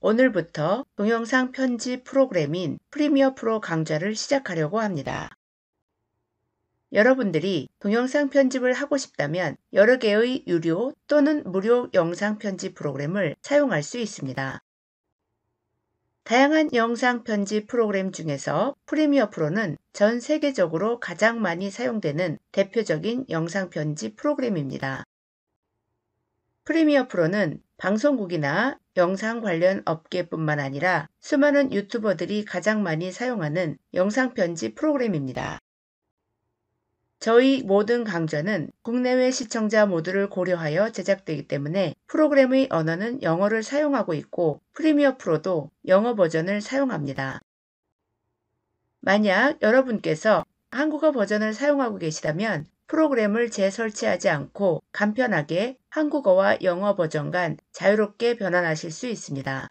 오늘부터 동영상 편집 프로그램인 프리미어 프로 강좌를 시작하려고 합니다. 여러분들이 동영상 편집을 하고 싶다면 여러 개의 유료 또는 무료 영상 편집 프로그램을 사용할 수 있습니다. 다양한 영상 편집 프로그램 중에서 프리미어 프로는 전 세계적으로 가장 많이 사용되는 대표적인 영상 편집 프로그램입니다. 프리미어 프로는 방송국이나 영상 관련 업계뿐만 아니라 수많은 유튜버들이 가장 많이 사용하는 영상 편집 프로그램입니다. 저희 모든 강좌는 국내외 시청자 모두를 고려하여 제작되기 때문에 프로그램의 언어는 영어를 사용하고 있고 프리미어 프로도 영어 버전을 사용합니다. 만약 여러분께서 한국어 버전을 사용하고 계시다면 프로그램을 재설치하지 않고 간편하게 한국어와 영어 버전 간 자유롭게 변환하실 수 있습니다.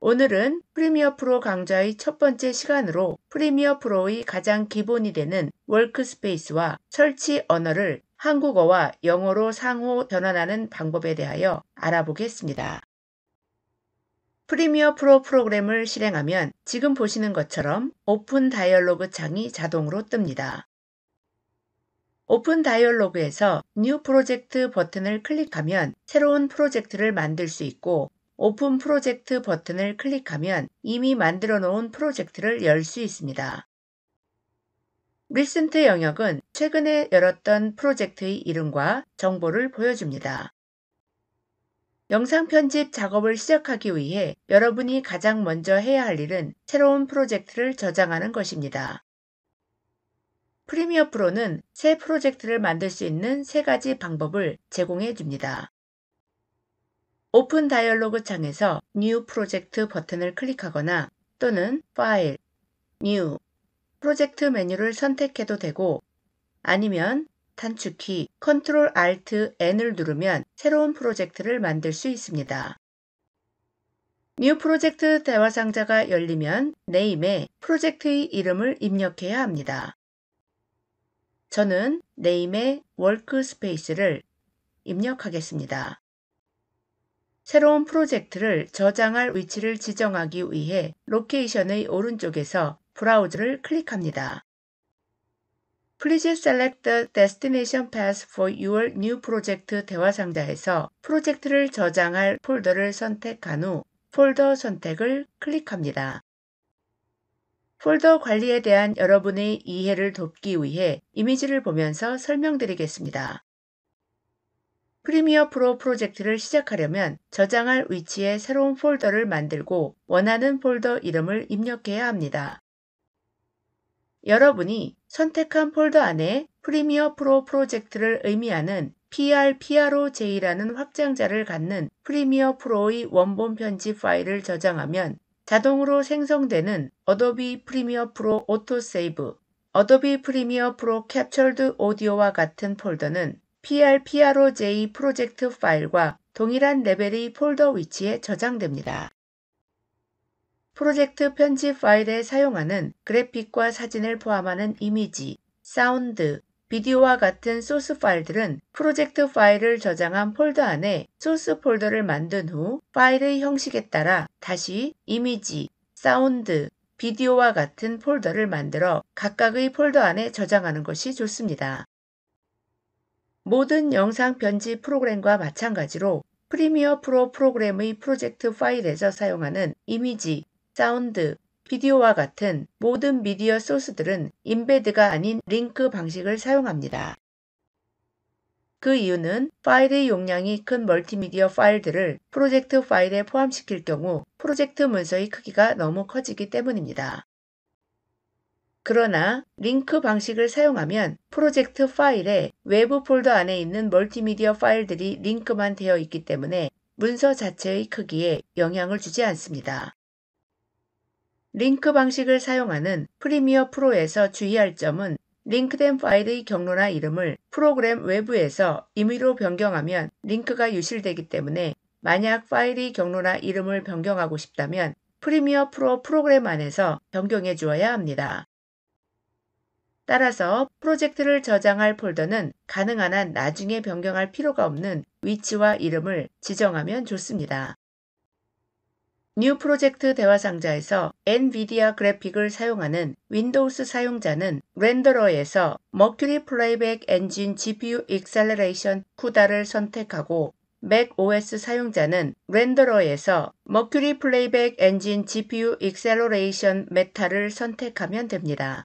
오늘은 프리미어 프로 강좌의 첫 번째 시간으로 프리미어 프로의 가장 기본이 되는 월크스페이스와 설치 언어를 한국어와 영어로 상호 변환하는 방법에 대하여 알아보겠습니다. 프리미어 프로 프로그램을 실행하면 지금 보시는 것처럼 오픈 다이얼로그 창이 자동으로 뜹니다. 오픈 다이얼로그에서 New Project 버튼을 클릭하면 새로운 프로젝트를 만들 수 있고 오픈 프로젝트 버튼을 클릭하면 이미 만들어 놓은 프로젝트를 열 수 있습니다. e 리센트 영역은 최근에 열었던 프로젝트의 이름과 정보를 보여줍니다. 영상 편집 작업을 시작하기 위해 여러분이 가장 먼저 해야 할 일은 새로운 프로젝트를 저장하는 것입니다. 프리미어 프로는 새 프로젝트를 만들 수 있는 세 가지 방법을 제공해 줍니다. 오픈 다이얼로그 창에서 New Project 버튼을 클릭하거나 또는 File, New, 프로젝트 메뉴를 선택해도 되고 아니면 단축키 Ctrl Alt N을 누르면 새로운 프로젝트를 만들 수 있습니다. New Project 대화 상자가 열리면 네임에 프로젝트의 이름을 입력해야 합니다. 저는 네임의 월크스페이스를 입력하겠습니다. 새로운 프로젝트를 저장할 위치를 지정하기 위해 로케이션의 오른쪽에서 브라우저를 클릭합니다. Please select the destination path for your new project 대화 상자에서 프로젝트를 저장할 폴더를 선택한 후 폴더 선택을 클릭합니다. 폴더 관리에 대한 여러분의 이해를 돕기 위해 이미지를 보면서 설명드리겠습니다. 프리미어 프로 프로젝트를 시작하려면 저장할 위치에 새로운 폴더를 만들고 원하는 폴더 이름을 입력해야 합니다. 여러분이 선택한 폴더 안에 프리미어 프로 프로젝트를 의미하는 PRPROJ라는 확장자를 갖는 프리미어 프로의 원본 편집 파일을 저장하면 자동으로 생성되는 어도비 프리미어 프로 오토 세이브, 어도비 프리미어 프로 캡처드 오디오와 같은 폴더는 PRPROJ 프로젝트 파일과 동일한 레벨의 폴더 위치에 저장됩니다. 프로젝트 편집 파일에 사용하는 그래픽과 사진을 포함하는 이미지, 사운드, 비디오와 같은 소스 파일들은 프로젝트 파일을 저장한 폴더 안에 소스 폴더를 만든 후 파일의 형식에 따라 다시 이미지, 사운드, 비디오와 같은 폴더를 만들어 각각의 폴더 안에 저장하는 것이 좋습니다. 모든 영상 편집 프로그램과 마찬가지로 프리미어 프로 프로그램의 프로젝트 파일에서 사용하는 이미지, 사운드, 비디오와 같은 모든 미디어 소스들은 임베드가 아닌 링크 방식을 사용합니다. 그 이유는 파일의 용량이 큰 멀티미디어 파일들을 프로젝트 파일에 포함시킬 경우 프로젝트 문서의 크기가 너무 커지기 때문입니다. 그러나 링크 방식을 사용하면 프로젝트 파일의 외부 폴더 안에 있는 멀티미디어 파일들이 링크만 되어 있기 때문에 문서 자체의 크기에 영향을 주지 않습니다. 링크 방식을 사용하는 프리미어 프로에서 주의할 점은 링크된 파일의 경로나 이름을 프로그램 외부에서 임의로 변경하면 링크가 유실되기 때문에 만약 파일의 경로나 이름을 변경하고 싶다면 프리미어 프로 프로그램 안에서 변경해 주어야 합니다. 따라서 프로젝트를 저장할 폴더는 가능한 한 나중에 변경할 필요가 없는 위치와 이름을 지정하면 좋습니다. 뉴 프로젝트 대화상자에서 엔비디아 그래픽을 사용하는 윈도우스 사용자는 렌더러에서 머큐리 플레이백 엔진 GPU 익셀레레이션 쿠다를 선택하고 맥 OS 사용자는 렌더러에서 머큐리 플레이백 엔진 GPU 익셀러레이션 메타를 선택하면 됩니다.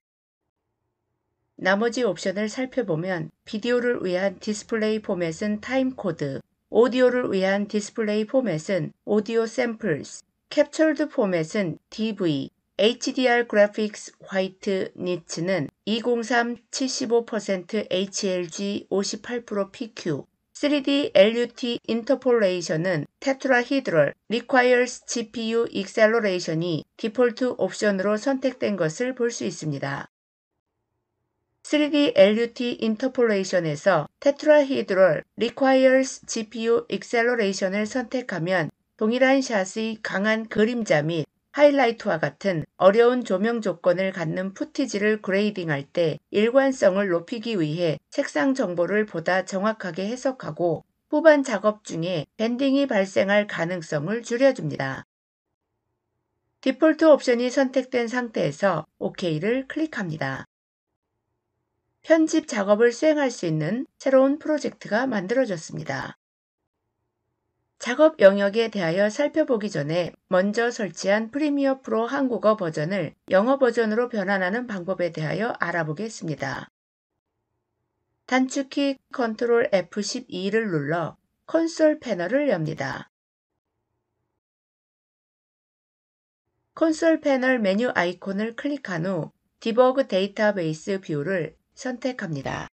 나머지 옵션을 살펴보면 비디오를 위한 디스플레이 포맷은 타임코드, 오디오를 위한 디스플레이 포맷은 오디오 샘플스, 캡처드 포맷은 DV, HDR Graphics White Nit는 203 75% HLG 58% PQ, 3D LUT i n t e r p o l a t i o n 은 t e t r a h e d requires a l r GPU acceleration이 디폴트 옵션으로 선택된 것을 볼 수 있습니다. 3D LUT i n t e r p o l a t i o n 에서 t e 테트라히드럴 requires GPU acceleration을 선택하면 동일한 샷의 강한 그림자 및 하이라이트와 같은 어려운 조명 조건을 갖는 푸티지를 그레이딩할 때 일관성을 높이기 위해 색상 정보를 보다 정확하게 해석하고 후반 작업 중에 밴딩이 발생할 가능성을 줄여줍니다. 디폴트 옵션이 선택된 상태에서 OK를 클릭합니다. 편집 작업을 수행할 수 있는 새로운 프로젝트가 만들어졌습니다. 작업 영역에 대하여 살펴보기 전에 먼저 설치한 프리미어 프로 한국어 버전을 영어 버전으로 변환하는 방법에 대하여 알아보겠습니다. 단축키 Ctrl F12를 눌러 콘솔 패널을 엽니다. 콘솔 패널 메뉴 아이콘을 클릭한 후 디버그 데이터베이스 뷰를 선택합니다.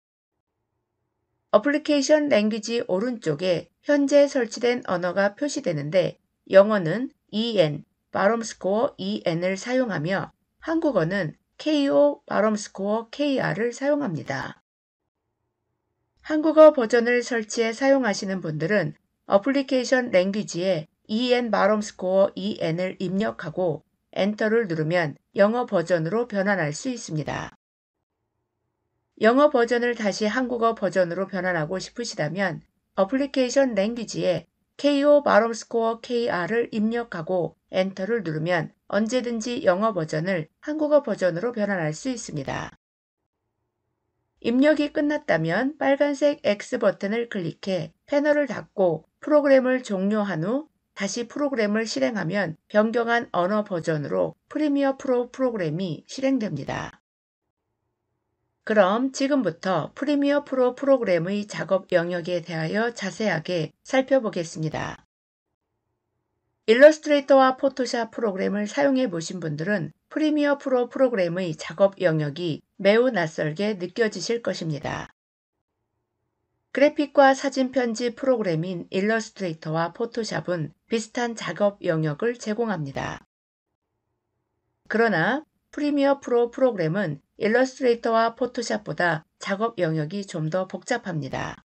어플리케이션 랭귀지 오른쪽에 현재 설치된 언어가 표시되는데 영어는 en, 발음스코어 en을 사용하며 한국어는 ko, 발음스코어 kr을 사용합니다. 한국어 버전을 설치해 사용하시는 분들은 어플리케이션 랭귀지에 en 발음스코어 en을 입력하고 엔터를 누르면 영어 버전으로 변환할 수 있습니다. 영어 버전을 다시 한국어 버전으로 변환하고 싶으시다면 어플리케이션 랭귀지에 KO 마름스코어 KR을 입력하고 엔터를 누르면 언제든지 영어 버전을 한국어 버전으로 변환할 수 있습니다. 입력이 끝났다면 빨간색 X 버튼을 클릭해 패널을 닫고 프로그램을 종료한 후 다시 프로그램을 실행하면 변경한 언어 버전으로 프리미어 프로 프로그램이 실행됩니다. 그럼 지금부터 프리미어 프로 프로그램의 작업 영역에 대하여 자세하게 살펴보겠습니다. 일러스트레이터와 포토샵 프로그램을 사용해 보신 분들은 프리미어 프로 프로그램의 작업 영역이 매우 낯설게 느껴지실 것입니다. 그래픽과 사진 편집 프로그램인 일러스트레이터와 포토샵은 비슷한 작업 영역을 제공합니다. 그러나 프리미어 프로 프로그램은 일러스트레이터와 포토샵보다 작업 영역이 좀 더 복잡합니다.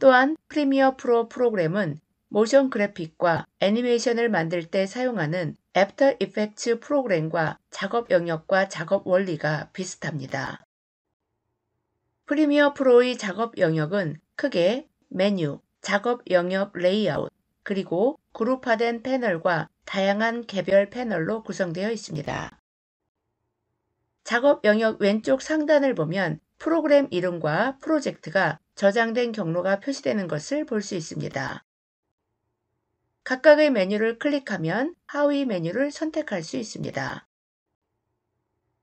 또한 프리미어 프로 프로그램은 모션 그래픽과 애니메이션을 만들 때 사용하는 애프터 이펙츠 프로그램과 작업 영역과 작업 원리가 비슷합니다. 프리미어 프로의 작업 영역은 크게 메뉴, 작업 영역 레이아웃, 그리고 그룹화된 패널과 다양한 개별 패널로 구성되어 있습니다. 작업 영역 왼쪽 상단을 보면 프로그램 이름과 프로젝트가 저장된 경로가 표시되는 것을 볼 수 있습니다. 각각의 메뉴를 클릭하면 하위 메뉴를 선택할 수 있습니다.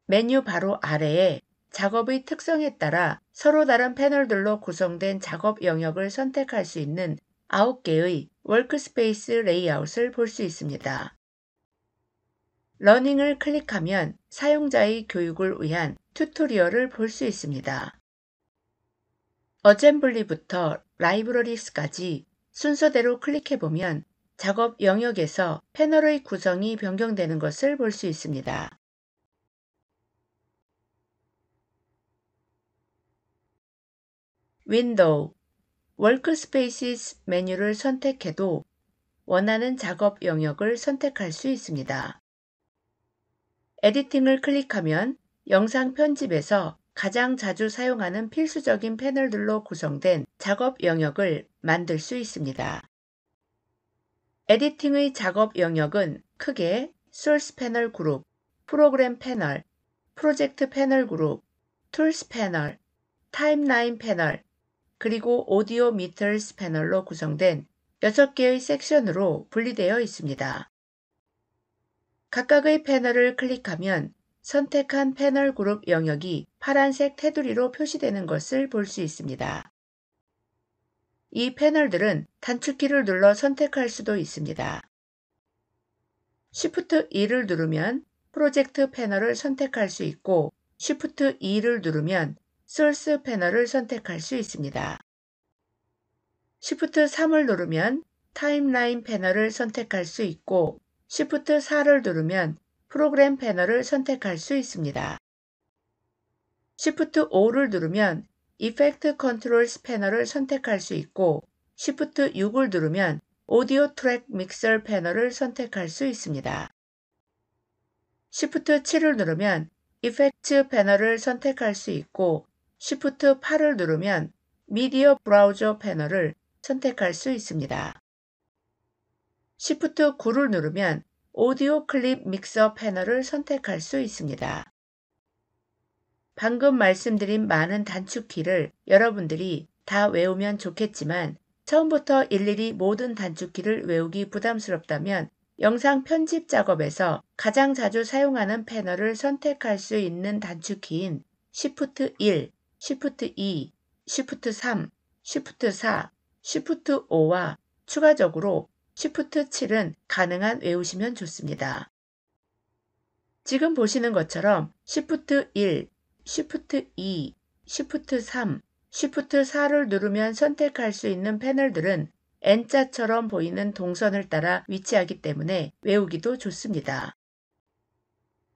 메뉴 바로 아래에 작업의 특성에 따라 서로 다른 패널들로 구성된 작업 영역을 선택할 수 있는 9개의 월크스페이스 레이아웃을 볼 수 있습니다. 러닝을 클릭하면 사용자의 교육을 위한 튜토리얼을 볼 수 있습니다. 어셈블리부터 라이브러리스까지 순서대로 클릭해보면 작업 영역에서 패널의 구성이 변경되는 것을 볼 수 있습니다. 윈도우, 워크스페이스 메뉴를 선택해도 원하는 작업 영역을 선택할 수 있습니다. 에디팅을 클릭하면 영상 편집에서 가장 자주 사용하는 필수적인 패널들로 구성된 작업 영역을 만들 수 있습니다. 에디팅의 작업 영역은 크게 소스 패널 그룹, 프로그램 패널, 프로젝트 패널 그룹, 툴스 패널, 타임라인 패널, 그리고 오디오 미터스 패널로 구성된 6개의 섹션으로 분리되어 있습니다. 각각의 패널을 클릭하면 선택한 패널 그룹 영역이 파란색 테두리로 표시되는 것을 볼 수 있습니다. 이 패널들은 단축키를 눌러 선택할 수도 있습니다. Shift e 를 누르면 프로젝트 패널을 선택할 수 있고 Shift e 를 누르면 s o 소스 패널을 선택할 수 있습니다. Shift 3을 누르면 타임라인 패널을 선택할 수 있고 Shift 4를 누르면 프로그램 패널을 선택할 수 있습니다. Shift 5를 누르면 Effect c 이펙트 컨트롤스 패널을 선택할 수 있고 Shift 6을 누르면 오디오 트랙 믹서 패널을 선택할 수 있습니다. Shift 7을 누르면 e e f f 이펙트 패널을 선택할 수 있고 Shift 8을 누르면 미디어 브라우저 패널을 선택할 수 있습니다. Shift 9를 누르면 오디오 클립 믹서 패널을 선택할 수 있습니다. 방금 말씀드린 많은 단축키를 여러분들이 다 외우면 좋겠지만 처음부터 일일이 모든 단축키를 외우기 부담스럽다면 영상 편집 작업에서 가장 자주 사용하는 패널을 선택할 수 있는 단축키인 Shift 1, Shift 2, Shift 3, Shift 4, Shift 5와 추가적으로 Shift 7은 가능한 외우시면 좋습니다. 지금 보시는 것처럼 Shift 1, Shift 2, Shift 3, Shift 4를 누르면 선택할 수 있는 패널들은 N자처럼 보이는 동선을 따라 위치하기 때문에 외우기도 좋습니다.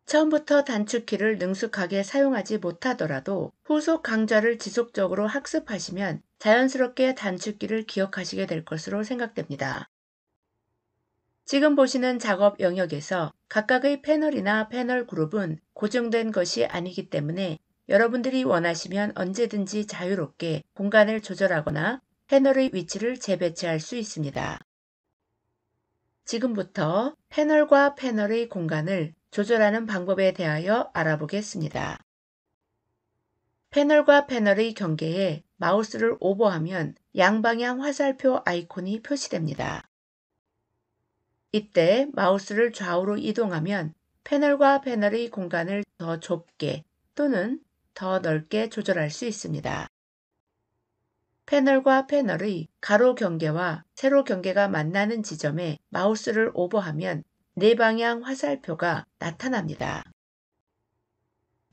처음부터 단축키를 능숙하게 사용하지 못하더라도 후속 강좌를 지속적으로 학습하시면 자연스럽게 단축키를 기억하시게 될 것으로 생각됩니다. 지금 보시는 작업 영역에서 각각의 패널이나 패널 그룹은 고정된 것이 아니기 때문에 여러분들이 원하시면 언제든지 자유롭게 공간을 조절하거나 패널의 위치를 재배치할 수 있습니다. 지금부터 패널과 패널의 공간을 조절하는 방법에 대하여 알아보겠습니다. 패널과 패널의 경계에 마우스를 오버하면 양방향 화살표 아이콘이 표시됩니다. 이때 마우스를 좌우로 이동하면 패널과 패널의 공간을 더 좁게 또는 더 넓게 조절할 수 있습니다. 패널과 패널의 가로 경계와 세로 경계가 만나는 지점에 마우스를 오버하면 네 방향 화살표가 나타납니다.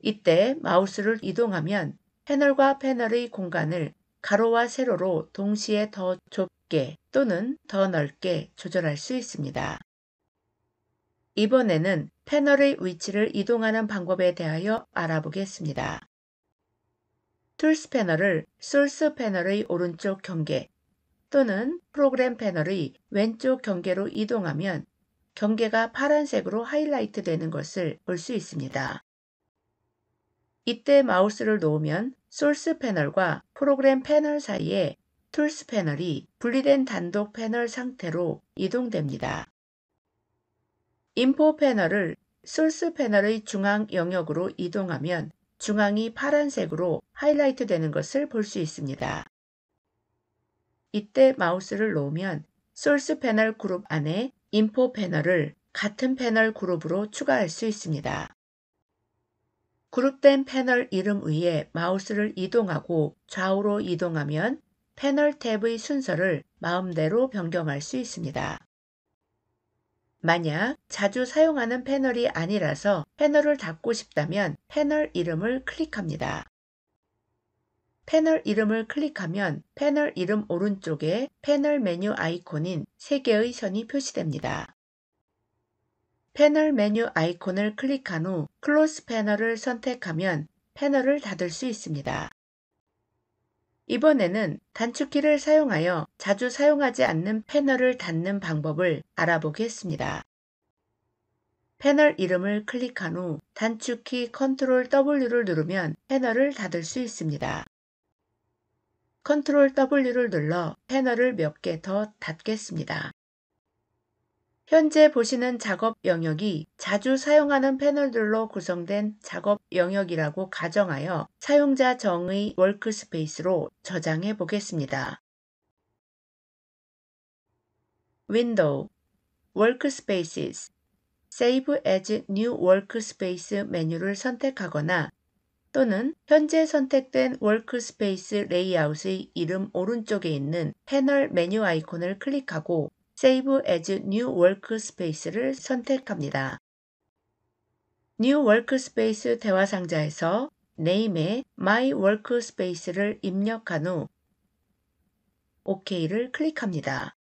이때 마우스를 이동하면 패널과 패널의 공간을 가로와 세로로 동시에 더 좁게 좁게 또는 더 넓게 조절할 수 있습니다. 이번에는 패널의 위치를 이동하는 방법에 대하여 알아보겠습니다. 툴스 패널을 소스 패널의 오른쪽 경계 또는 프로그램 패널의 왼쪽 경계로 이동하면 경계가 파란색으로 하이라이트 되는 것을 볼 수 있습니다. 이때 마우스를 놓으면 소스 패널과 프로그램 패널 사이에 툴스 패널이 분리된 단독 패널 상태로 이동됩니다. 인포 패널을 소스 패널의 중앙 영역으로 이동하면 중앙이 파란색으로 하이라이트 되는 것을 볼 수 있습니다. 이때 마우스를 놓으면 소스 패널 그룹 안에 인포 패널을 같은 패널 그룹으로 추가할 수 있습니다. 그룹된 패널 이름 위에 마우스를 이동하고 좌우로 이동하면 패널 탭의 순서를 마음대로 변경할 수 있습니다. 만약 자주 사용하는 패널이 아니라서 패널을 닫고 싶다면 패널 이름을 클릭합니다. 패널 이름을 클릭하면 패널 이름 오른쪽에 패널 메뉴 아이콘인 3개의 선이 표시됩니다. 패널 메뉴 아이콘을 클릭한 후 클로스 패널을 선택하면 패널을 닫을 수 있습니다. 이번에는 단축키를 사용하여 자주 사용하지 않는 패널을 닫는 방법을 알아보겠습니다. 패널 이름을 클릭한 후 단축키 Ctrl W를 누르면 패널을 닫을 수 있습니다. Ctrl W를 눌러 패널을 몇 개 더 닫겠습니다. 현재 보시는 작업 영역이 자주 사용하는 패널들로 구성된 작업 영역이라고 가정하여 사용자 정의 워크스페이스로 저장해 보겠습니다. 윈도우 Workspaces Save as New Workspace 메뉴를 선택하거나 또는 현재 선택된 워크스페이스 레이아웃의 이름 오른쪽에 있는 패널 메뉴 아이콘을 클릭하고 Save as New Workspace를 선택합니다. New Workspace 대화 상자에서 Name에 My Workspace를 입력한 후 OK를 클릭합니다.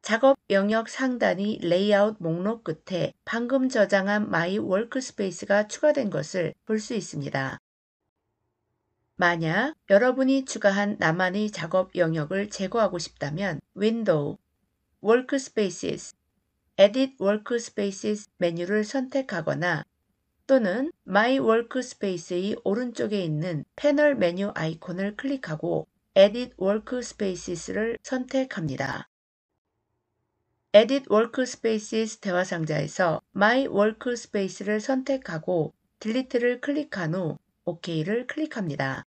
작업 영역 상단의 레이아웃 목록 끝에 방금 저장한 My Workspace가 추가된 것을 볼 수 있습니다. 만약 여러분이 추가한 나만의 작업 영역을 제거하고 싶다면 Window, Workspaces, Edit Workspaces 메뉴를 선택하거나 또는 My Workspace의 오른쪽에 있는 패널 메뉴 아이콘을 클릭하고 Edit Workspaces를 선택합니다. Edit Workspaces 대화 상자에서 My Workspace를 선택하고 Delete를 클릭한 후 OK를 클릭합니다.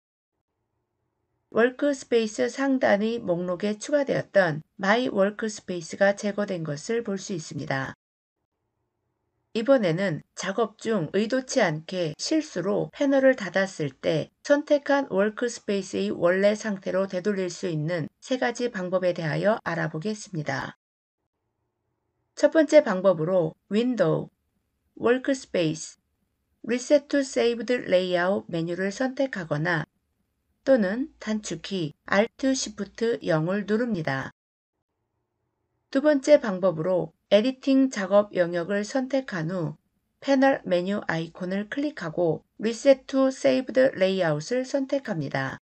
워크스페이스 상단의 목록에 추가되었던 마이 워크스페이스가 제거된 것을 볼 수 있습니다. 이번에는 작업 중 의도치 않게 실수로 패널을 닫았을 때 선택한 워크스페이스의 원래 상태로 되돌릴 수 있는 세 가지 방법에 대하여 알아보겠습니다. 첫 번째 방법으로 윈도우, 워크스페이스, 리셋 투 세이브드 레이아웃 메뉴를 선택하거나 또는 단축키 Alt Shift 0을 누릅니다. 두 번째 방법으로 에디팅 작업 영역을 선택한 후 패널 메뉴 아이콘을 클릭하고 Reset to Saved Layout을 선택합니다.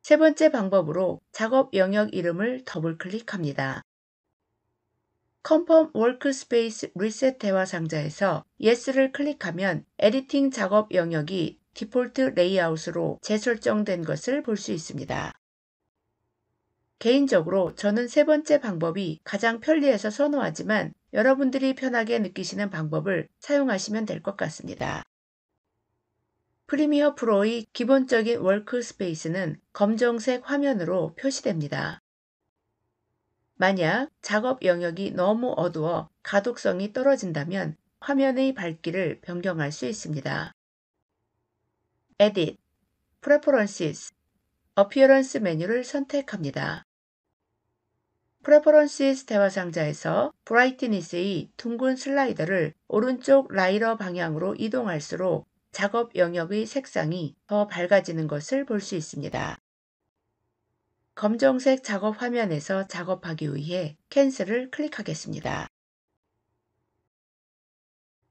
세 번째 방법으로 작업 영역 이름을 더블 클릭합니다. 컨펌 워크스페이스 e t 대화 상자에서 Yes를 클릭하면 에디팅 작업 영역이 디폴트 레이아웃으로 재설정된 것을 볼 수 있습니다. 개인적으로 저는 세 번째 방법이 가장 편리해서 선호하지만 여러분들이 편하게 느끼시는 방법을 사용하시면 될 것 같습니다. 프리미어 프로의 기본적인 워크스페이스는 검정색 화면으로 표시됩니다. 만약 작업 영역이 너무 어두워 가독성이 떨어진다면 화면의 밝기를 변경할 수 있습니다. Edit, Preferences, Appearance 메뉴를 선택합니다. Preferences 대화 상자에서 Brightness의 둥근 슬라이더를 오른쪽 라이러 방향으로 이동할수록 작업 영역의 색상이 더 밝아지는 것을 볼 수 있습니다. 검정색 작업 화면에서 작업하기 위해 캔슬을 클릭하겠습니다.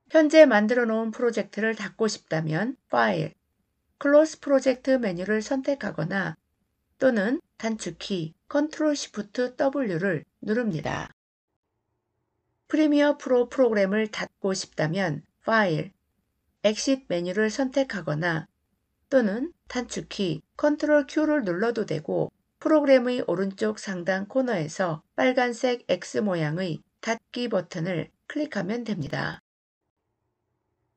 현재 만들어 놓은 프로젝트를 닫고 싶다면 File, 클로스 프로젝트 메뉴를 선택하거나 또는 단축키 Ctrl Shift W를 누릅니다. 프리미어 프로 프로그램을 닫고 싶다면 파일, 엑싯 메뉴를 선택하거나 또는 단축키 Ctrl Q를 눌러도 되고 프로그램의 오른쪽 상단 코너에서 빨간색 X 모양의 닫기 버튼을 클릭하면 됩니다.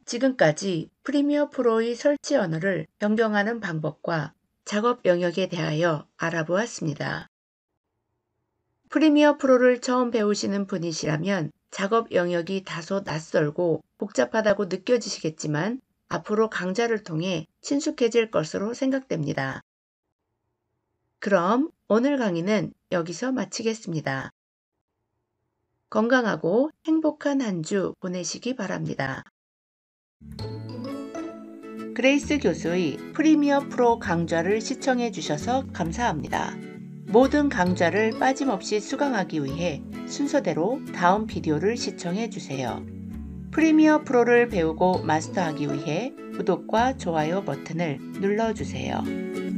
지금까지 프리미어 프로의 설치 언어를 변경하는 방법과 작업 영역에 대하여 알아보았습니다. 프리미어 프로를 처음 배우시는 분이시라면 작업 영역이 다소 낯설고 복잡하다고 느껴지시겠지만 앞으로 강좌를 통해 친숙해질 것으로 생각됩니다. 그럼 오늘 강의는 여기서 마치겠습니다. 건강하고 행복한 한 주 보내시기 바랍니다. 그레이스 교수의 프리미어 프로 강좌를 시청해 주셔서 감사합니다. 모든 강좌를 빠짐없이 수강하기 위해 순서대로 다음 비디오를 시청해 주세요. 프리미어 프로를 배우고 마스터하기 위해 구독과 좋아요 버튼을 눌러주세요.